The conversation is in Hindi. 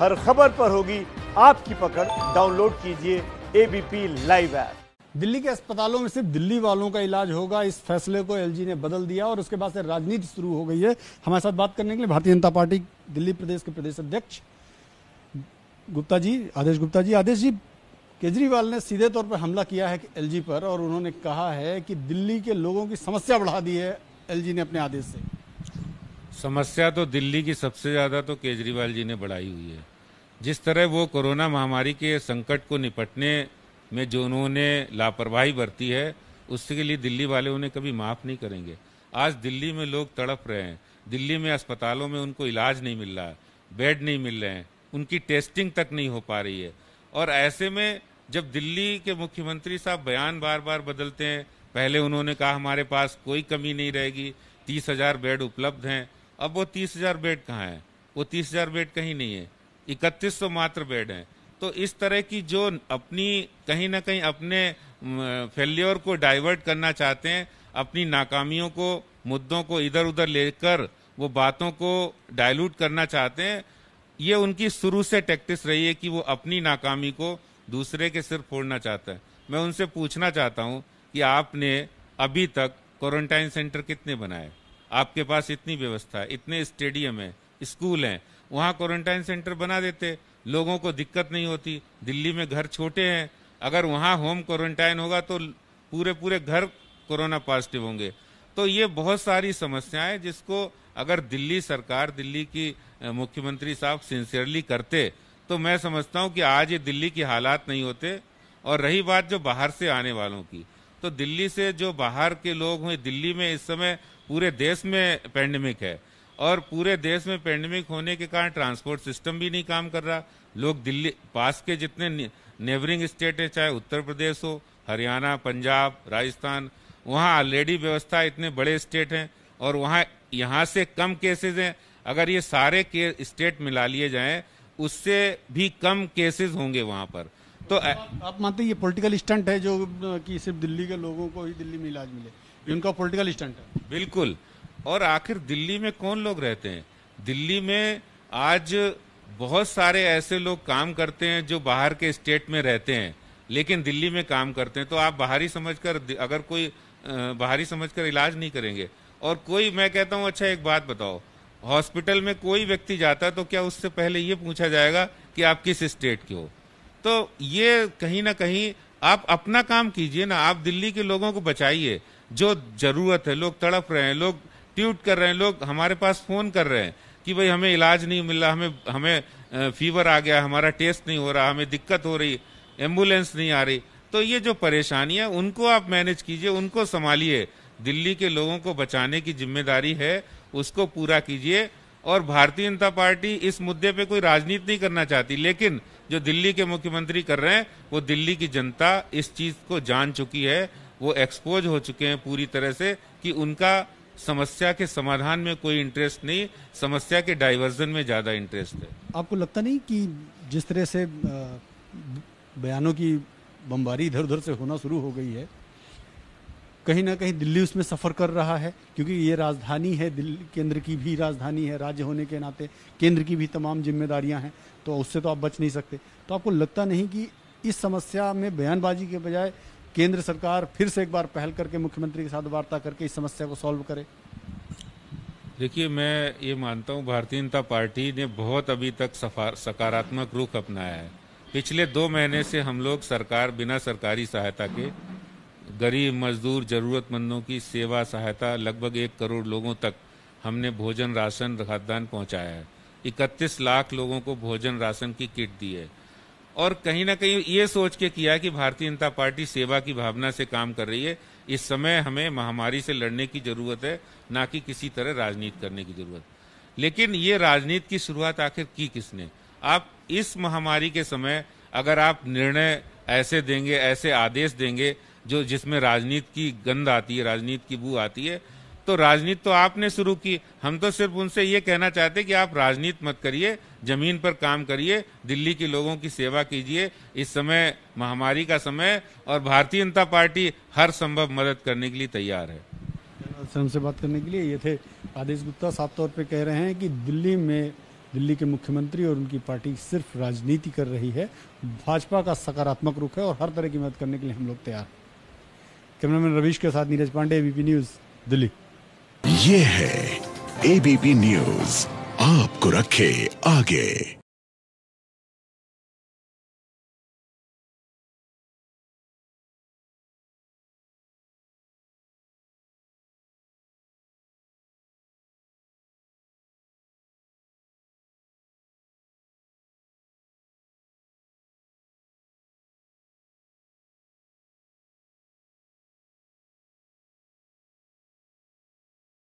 हर खबर पर होगी आपकी पकड़ डाउनलोड कीजिए एबीपी लाइव ऐप दिल्ली के अस्पतालों में सिर्फ दिल्ली वालों का इलाज होगा इस फैसले को एलजी ने बदल दिया और उसके बाद से राजनीति शुरू हो गई है हमारे साथ बात करने के लिए भारतीय जनता पार्टी दिल्ली प्रदेश के प्रदेश अध्यक्ष गुप्ता जी आदेश गुप्ता जी आदेश जी केजरीवाल ने सीधे तौर पर हमला किया है कि एलजी पर और उन्होंने कहा है कि दिल्ली के लोगों की समस्या बढ़ा दी है एलजी ने अपने आदेश से समस्या तो दिल्ली की सबसे ज़्यादा तो केजरीवाल जी ने बढ़ाई हुई है जिस तरह वो कोरोना महामारी के संकट को निपटने में जो उन्होंने लापरवाही बरती है उसके लिए दिल्ली वाले उन्हें कभी माफ़ नहीं करेंगे आज दिल्ली में लोग तड़प रहे हैं दिल्ली में अस्पतालों में उनको इलाज नहीं मिल रहा बेड नहीं मिल रहे हैं उनकी टेस्टिंग तक नहीं हो पा रही है और ऐसे में जब दिल्ली के मुख्यमंत्री साहब बयान बार बार बदलते हैं पहले उन्होंने कहा हमारे पास कोई कमी नहीं रहेगी तीस हजार बेड उपलब्ध हैं अब वो तीस हजार बेड कहाँ है वो तीस हजार बेड कहीं नहीं है इकतीस सौ मात्र बेड हैं तो इस तरह की जो अपनी कहीं ना कहीं अपने फेल्योर को डाइवर्ट करना चाहते हैं अपनी नाकामियों को मुद्दों को इधर उधर लेकर वो बातों को डाइल्यूट करना चाहते हैं ये उनकी शुरू से टैक्टिस रही है कि वो अपनी नाकामी को दूसरे के सिर फोड़ना चाहते हैं मैं उनसे पूछना चाहता हूँ कि आपने अभी तक क्वारंटाइन सेंटर कितने बनाए आपके पास इतनी व्यवस्था है इतने स्टेडियम है स्कूल हैं वहाँ क्वारंटाइन सेंटर बना देते लोगों को दिक्कत नहीं होती दिल्ली में घर छोटे हैं अगर वहाँ होम क्वारंटाइन होगा तो पूरे पूरे घर कोरोना पॉजिटिव होंगे तो ये बहुत सारी समस्याएं जिसको अगर दिल्ली सरकार दिल्ली की मुख्यमंत्री साहब सिंसियरली करते तो मैं समझता हूँ कि आज ये दिल्ली की हालात नहीं होते और रही बात जो बाहर से आने वालों की तो दिल्ली से जो बाहर के लोग हुए दिल्ली में इस समय पूरे देश में पेंडेमिक है और पूरे देश में पेंडेमिक होने के कारण ट्रांसपोर्ट सिस्टम भी नहीं काम कर रहा लोग दिल्ली पास के जितने नेबरिंग स्टेट है चाहे उत्तर प्रदेश हो हरियाणा पंजाब राजस्थान वहाँ ऑलरेडी व्यवस्था इतने बड़े स्टेट हैं और वहाँ यहाँ से कम केसेज हैं अगर ये सारे के स्टेट मिला लिए जाएं उससे भी कम केसेस होंगे वहाँ पर तो, आ, आप मानते हैं ये पॉलिटिकल स्टंट है जो कि सिर्फ दिल्ली के लोगों को ही दिल्ली में इलाज मिले इनका पॉलिटिकल स्टंट है बिल्कुल और आखिर दिल्ली में कौन लोग रहते हैं दिल्ली में आज बहुत सारे ऐसे लोग काम करते हैं जो बाहर के स्टेट में रहते हैं लेकिन दिल्ली में काम करते हैं तो आप बाहरी समझकर अगर कोई बाहरी समझकर इलाज नहीं करेंगे और कोई मैं कहता हूं अच्छा एक बात बताओ हॉस्पिटल में कोई व्यक्ति जाता है तो क्या उससे पहले ये पूछा जाएगा कि आप किस स्टेट के हो तो ये कहीं ना कहीं आप अपना काम कीजिए ना आप दिल्ली के लोगों को बचाइए जो जरूरत है लोग तड़प रहे हैं लोग ट्यूट कर रहे हैं लोग हमारे पास फोन कर रहे हैं कि भाई हमें इलाज नहीं मिल रहा हमें हमें फीवर आ गया हमारा टेस्ट नहीं हो रहा हमें दिक्कत हो रही एम्बुलेंस नहीं आ रही तो ये जो परेशानियां उनको आप मैनेज कीजिए उनको संभालिए दिल्ली के लोगों को बचाने की जिम्मेदारी है उसको पूरा कीजिए और भारतीय जनता पार्टी इस मुद्दे पे कोई राजनीति नहीं करना चाहती लेकिन जो दिल्ली के मुख्यमंत्री कर रहे हैं वो दिल्ली की जनता इस चीज को जान चुकी है वो एक्सपोज हो चुके हैं पूरी तरह से कि उनका समस्या के समाधान में कोई इंटरेस्ट नहीं समस्या के डाइवर्जन में ज़्यादा इंटरेस्ट है आपको लगता नहीं कि जिस तरह से बयानों की बमबारी इधर उधर से होना शुरू हो गई है कहीं ना कहीं दिल्ली उसमें सफ़र कर रहा है क्योंकि ये राजधानी है दिल्ली केंद्र की भी राजधानी है राज्य होने के नाते केंद्र की भी तमाम जिम्मेदारियां हैं तो उससे तो आप बच नहीं सकते तो आपको लगता नहीं कि इस समस्या में बयानबाजी के बजाय केंद्र सरकार फिर से एक बार पहल करके मुख्यमंत्री के साथ वार्ता करके इस समस्या को सॉल्व करे देखिए मैं ये मानता हूँ भारतीय जनता पार्टी ने बहुत अभी तक सकारात्मक रुख अपनाया है पिछले दो महीने से हम लोग सरकार बिना सरकारी सहायता के गरीब मजदूर जरूरतमंदों की सेवा सहायता लगभग एक करोड़ लोगों तक हमने भोजन राशन खाद्यान्न पहुंचाया है इकतीस लाख लोगों को भोजन राशन की किट दी है और कहीं ना कहीं ये सोच के किया कि भारतीय जनता पार्टी सेवा की भावना से काम कर रही है इस समय हमें महामारी से लड़ने की जरूरत है ना कि किसी तरह राजनीति करने की जरूरत लेकिन ये राजनीति की शुरुआत आखिर की किसने आप इस महामारी के समय अगर आप निर्णय ऐसे देंगे ऐसे आदेश देंगे जो जिसमें राजनीति की गंध आती है राजनीति की बू आती है तो राजनीति तो आपने शुरू की हम तो सिर्फ उनसे ये कहना चाहते कि आप राजनीति मत करिए जमीन पर काम करिए दिल्ली के लोगों की सेवा कीजिए इस समय महामारी का समय और भारतीय जनता पार्टी हर संभव मदद करने के लिए तैयार है से बात करने के लिए ये थे आदेश गुप्ता साफ तौर पे कह रहे हैं कि दिल्ली में दिल्ली के मुख्यमंत्री और उनकी पार्टी सिर्फ राजनीति कर रही है भाजपा का सकारात्मक रुख है और हर तरह की मदद करने के लिए हम लोग तैयार कैमरामैन रवीश के साथ नीरज पांडे बीपी न्यूज़ दिल्ली ये है एबीपी न्यूज आपको रखे आगे